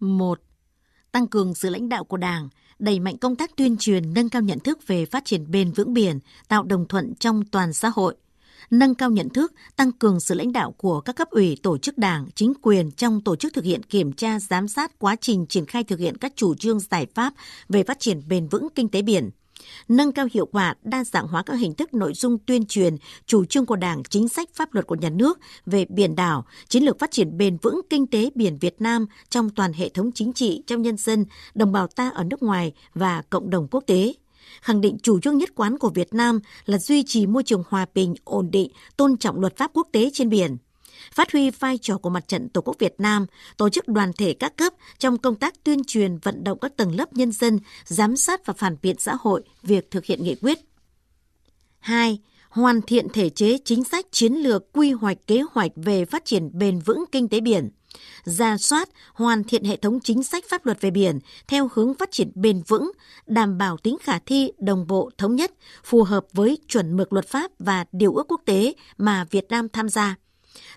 1. Tăng cường sự lãnh đạo của Đảng, đẩy mạnh công tác tuyên truyền nâng cao nhận thức về phát triển bền vững biển, tạo đồng thuận trong toàn xã hội. Nâng cao nhận thức, tăng cường sự lãnh đạo của các cấp ủy, tổ chức đảng, chính quyền trong tổ chức thực hiện kiểm tra, giám sát quá trình triển khai thực hiện các chủ trương giải pháp về phát triển bền vững kinh tế biển – nâng cao hiệu quả đa dạng hóa các hình thức nội dung tuyên truyền, chủ trương của Đảng, chính sách pháp luật của nhà nước về biển đảo, chiến lược phát triển bền vững kinh tế biển Việt Nam trong toàn hệ thống chính trị, trong nhân dân, đồng bào ta ở nước ngoài và cộng đồng quốc tế khẳng định chủ trương nhất quán của Việt Nam là duy trì môi trường hòa bình, ổn định, tôn trọng luật pháp quốc tế trên biển phát huy vai trò của mặt trận Tổ quốc Việt Nam, tổ chức đoàn thể các cấp trong công tác tuyên truyền vận động các tầng lớp nhân dân, giám sát và phản biện xã hội việc thực hiện nghị quyết. 2 hoàn thiện thể chế chính sách chiến lược quy hoạch kế hoạch về phát triển bền vững kinh tế biển ra soát hoàn thiện hệ thống chính sách pháp luật về biển theo hướng phát triển bền vững đảm bảo tính khả thi đồng bộ thống nhất phù hợp với chuẩn mực luật pháp và điều ước quốc tế mà việt nam tham gia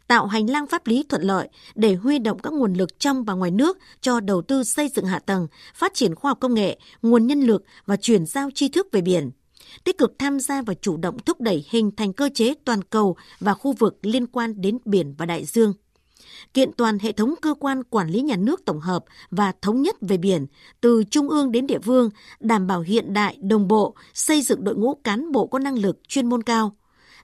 tạo hành lang pháp lý thuận lợi để huy động các nguồn lực trong và ngoài nước cho đầu tư xây dựng hạ tầng, phát triển khoa học công nghệ, nguồn nhân lực và chuyển giao tri thức về biển tích cực tham gia và chủ động thúc đẩy hình thành cơ chế toàn cầu và khu vực liên quan đến biển và đại dương kiện toàn hệ thống cơ quan quản lý nhà nước tổng hợp và thống nhất về biển từ trung ương đến địa phương, đảm bảo hiện đại, đồng bộ, xây dựng đội ngũ cán bộ có năng lực chuyên môn cao,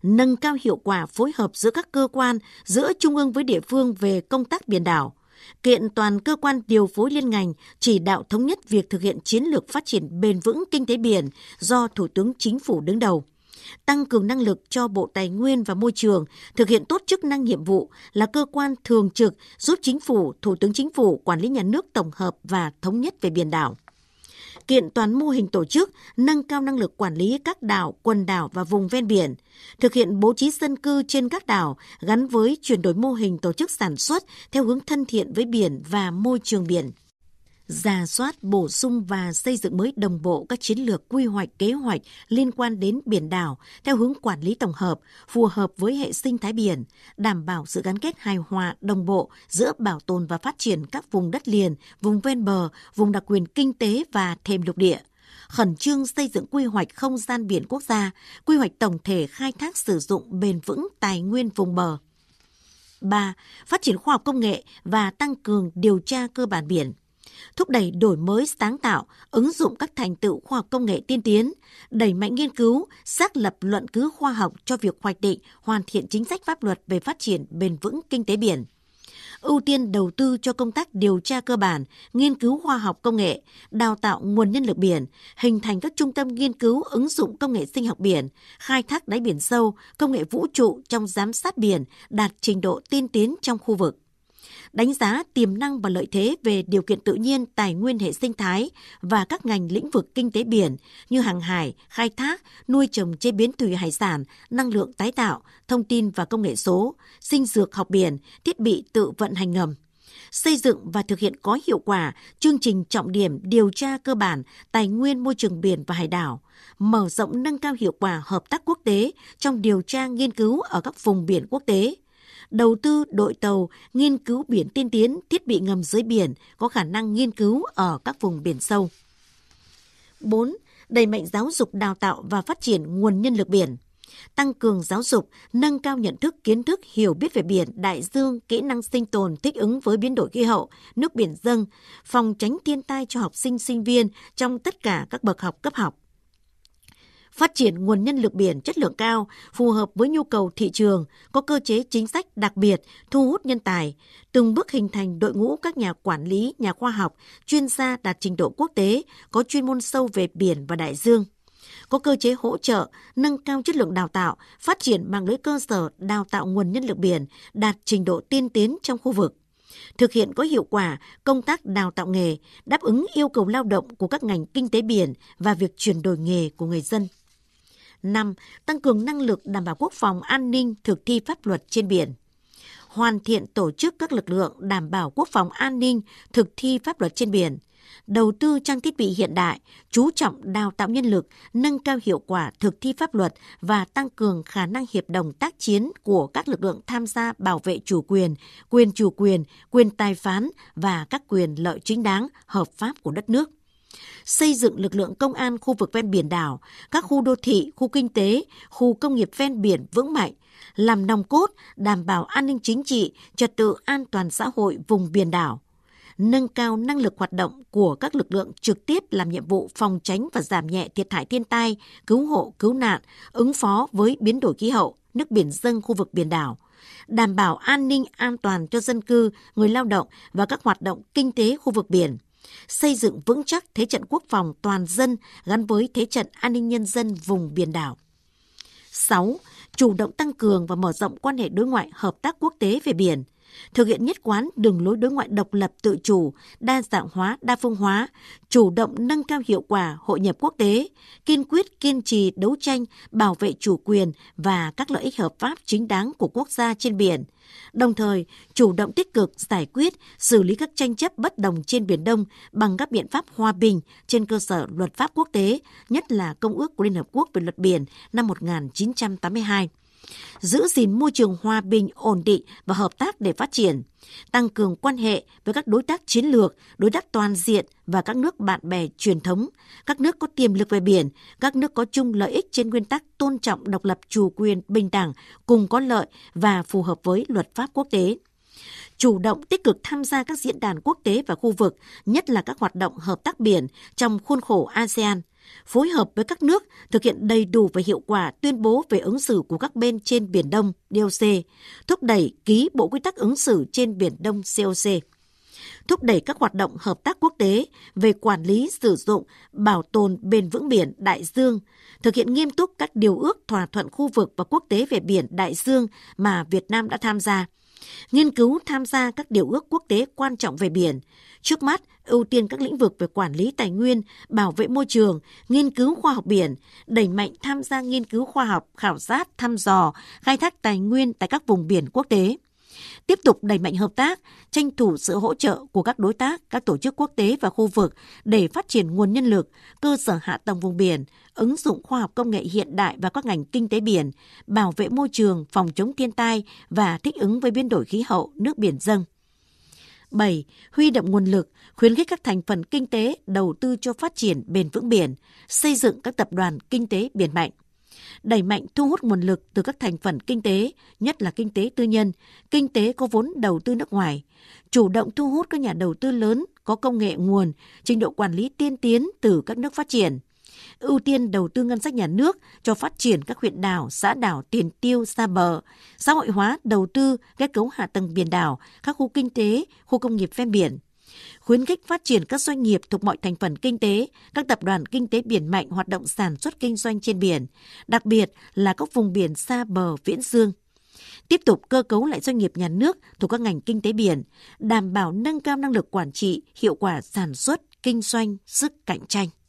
nâng cao hiệu quả phối hợp giữa các cơ quan, giữa trung ương với địa phương về công tác biển đảo. Kiện toàn cơ quan điều phối liên ngành chỉ đạo thống nhất việc thực hiện chiến lược phát triển bền vững kinh tế biển do Thủ tướng Chính phủ đứng đầu tăng cường năng lực cho Bộ Tài nguyên và Môi trường thực hiện tốt chức năng nhiệm vụ là cơ quan thường trực giúp chính phủ, Thủ tướng Chính phủ quản lý nhà nước tổng hợp và thống nhất về biển đảo kiện toàn mô hình tổ chức, nâng cao năng lực quản lý các đảo, quần đảo và vùng ven biển, thực hiện bố trí dân cư trên các đảo gắn với chuyển đổi mô hình tổ chức sản xuất theo hướng thân thiện với biển và môi trường biển giả soát, bổ sung và xây dựng mới đồng bộ các chiến lược quy hoạch kế hoạch liên quan đến biển đảo theo hướng quản lý tổng hợp, phù hợp với hệ sinh thái biển, đảm bảo sự gắn kết hài hòa đồng bộ giữa bảo tồn và phát triển các vùng đất liền, vùng ven bờ, vùng đặc quyền kinh tế và thềm lục địa khẩn trương xây dựng quy hoạch không gian biển quốc gia, quy hoạch tổng thể khai thác sử dụng bền vững tài nguyên vùng bờ. 3. Phát triển khoa học công nghệ và tăng cường điều tra cơ bản biển thúc đẩy đổi mới sáng tạo, ứng dụng các thành tựu khoa học công nghệ tiên tiến, đẩy mạnh nghiên cứu, xác lập luận cứ khoa học cho việc hoạch định, hoàn thiện chính sách pháp luật về phát triển bền vững kinh tế biển ưu tiên đầu tư cho công tác điều tra cơ bản, nghiên cứu khoa học công nghệ, đào tạo nguồn nhân lực biển, hình thành các trung tâm nghiên cứu ứng dụng công nghệ sinh học biển, khai thác đáy biển sâu, công nghệ vũ trụ trong giám sát biển đạt trình độ tiên tiến trong khu vực đánh giá tiềm năng và lợi thế về điều kiện tự nhiên, tài nguyên hệ sinh thái và các ngành lĩnh vực kinh tế biển như hàng hải, khai thác, nuôi trồng chế biến thủy hải sản, năng lượng tái tạo, thông tin và công nghệ số, sinh dược học biển, thiết bị tự vận hành ngầm xây dựng và thực hiện có hiệu quả chương trình trọng điểm điều tra cơ bản tài nguyên môi trường biển và hải đảo, mở rộng nâng cao hiệu quả hợp tác quốc tế trong điều tra nghiên cứu ở các vùng biển quốc tế, đầu tư đội tàu, nghiên cứu biển tiên tiến, thiết bị ngầm dưới biển có khả năng nghiên cứu ở các vùng biển sâu. 4. Đẩy mạnh giáo dục đào tạo và phát triển nguồn nhân lực biển tăng cường giáo dục, nâng cao nhận thức, kiến thức, hiểu biết về biển, đại dương, kỹ năng sinh tồn thích ứng với biến đổi khí hậu, nước biển dân phòng tránh thiên tai cho học sinh sinh viên trong tất cả các bậc học cấp học phát triển nguồn nhân lực biển chất lượng cao, phù hợp với nhu cầu thị trường, có cơ chế chính sách đặc biệt, thu hút nhân tài, từng bước hình thành đội ngũ các nhà quản lý, nhà khoa học, chuyên gia đạt trình độ quốc tế, có chuyên môn sâu về biển và đại dương có cơ chế hỗ trợ, nâng cao chất lượng đào tạo, phát triển mạng lưới cơ sở đào tạo nguồn nhân lực biển đạt trình độ tiên tiến trong khu vực thực hiện có hiệu quả công tác đào tạo nghề, đáp ứng yêu cầu lao động của các ngành kinh tế biển và việc chuyển đổi nghề của người dân. 5. Tăng cường năng lực đảm bảo quốc phòng an ninh thực thi pháp luật trên biển. Hoàn thiện tổ chức các lực lượng đảm bảo quốc phòng an ninh thực thi pháp luật trên biển. Đầu tư trang thiết bị hiện đại, chú trọng đào tạo nhân lực, nâng cao hiệu quả thực thi pháp luật và tăng cường khả năng hiệp đồng tác chiến của các lực lượng tham gia bảo vệ chủ quyền, quyền chủ quyền, quyền tài phán và các quyền lợi chính đáng, hợp pháp của đất nước xây dựng lực lượng công an khu vực ven biển đảo, các khu đô thị, khu kinh tế, khu công nghiệp ven biển vững mạnh, làm nòng cốt đảm bảo an ninh chính trị, trật tự an toàn xã hội vùng biển đảo nâng cao năng lực hoạt động của các lực lượng trực tiếp làm nhiệm vụ phòng tránh và giảm nhẹ thiệt hại thiên tai, cứu hộ, cứu nạn, ứng phó với biến đổi khí hậu, nước biển dâng khu vực biển đảo, đảm bảo an ninh an toàn cho dân cư, người lao động và các hoạt động kinh tế khu vực biển, xây dựng vững chắc thế trận quốc phòng toàn dân gắn với thế trận an ninh nhân dân vùng biển đảo. 6. Chủ động tăng cường và mở rộng quan hệ đối ngoại hợp tác quốc tế về biển, thực hiện nhất quán đường lối đối ngoại độc lập tự chủ, đa dạng hóa, đa phương hóa, chủ động nâng cao hiệu quả hội nhập quốc tế, kiên quyết kiên trì đấu tranh bảo vệ chủ quyền và các lợi ích hợp pháp chính đáng của quốc gia trên biển, đồng thời chủ động tích cực giải quyết, xử lý các tranh chấp bất đồng trên Biển Đông bằng các biện pháp hòa bình trên cơ sở luật pháp quốc tế, nhất là Công ước của Liên Hợp Quốc về luật biển năm 1982 giữ gìn môi trường hòa bình, ổn định và hợp tác để phát triển, tăng cường quan hệ với các đối tác chiến lược, đối tác toàn diện và các nước bạn bè truyền thống, các nước có tiềm lực về biển, các nước có chung lợi ích trên nguyên tắc tôn trọng độc lập chủ quyền bình đẳng, cùng có lợi và phù hợp với luật pháp quốc tế chủ động tích cực tham gia các diễn đàn quốc tế và khu vực, nhất là các hoạt động hợp tác biển trong khuôn khổ ASEAN – phối hợp với các nước thực hiện đầy đủ và hiệu quả tuyên bố về ứng xử của các bên trên Biển Đông DOC, thúc đẩy ký Bộ Quy tắc ứng xử trên Biển Đông COC thúc đẩy các hoạt động hợp tác quốc tế về quản lý, sử dụng, bảo tồn bền vững biển đại dương, thực hiện nghiêm túc các điều ước thỏa thuận khu vực và quốc tế về biển đại dương mà Việt Nam đã tham gia, nghiên cứu tham gia các điều ước quốc tế quan trọng về biển. Trước mắt, ưu tiên các lĩnh vực về quản lý tài nguyên, bảo vệ môi trường, nghiên cứu khoa học biển, đẩy mạnh tham gia nghiên cứu khoa học, khảo sát, thăm dò, khai thác tài nguyên tại các vùng biển quốc tế tiếp tục đẩy mạnh hợp tác, tranh thủ sự hỗ trợ của các đối tác, các tổ chức quốc tế và khu vực để phát triển nguồn nhân lực, cơ sở hạ tầng vùng biển, ứng dụng khoa học công nghệ hiện đại và các ngành kinh tế biển, bảo vệ môi trường, phòng chống thiên tai và thích ứng với biến đổi khí hậu nước biển dân. 7. Huy động nguồn lực, khuyến khích các thành phần kinh tế đầu tư cho phát triển bền vững biển, xây dựng các tập đoàn kinh tế biển mạnh đẩy mạnh thu hút nguồn lực từ các thành phần kinh tế, nhất là kinh tế tư nhân, kinh tế có vốn đầu tư nước ngoài, chủ động thu hút các nhà đầu tư lớn có công nghệ nguồn, trình độ quản lý tiên tiến từ các nước phát triển ưu tiên đầu tư ngân sách nhà nước cho phát triển các huyện đảo, xã đảo tiền tiêu xa bờ, xã hội hóa đầu tư kết cấu hạ tầng biển đảo, các khu kinh tế, khu công nghiệp ven biển, khuyến khích phát triển các doanh nghiệp thuộc mọi thành phần kinh tế, các tập đoàn kinh tế biển mạnh hoạt động sản xuất kinh doanh trên biển, đặc biệt là các vùng biển xa bờ viễn dương tiếp tục cơ cấu lại doanh nghiệp nhà nước thuộc các ngành kinh tế biển, đảm bảo nâng cao năng lực quản trị, hiệu quả sản xuất, kinh doanh, sức cạnh tranh.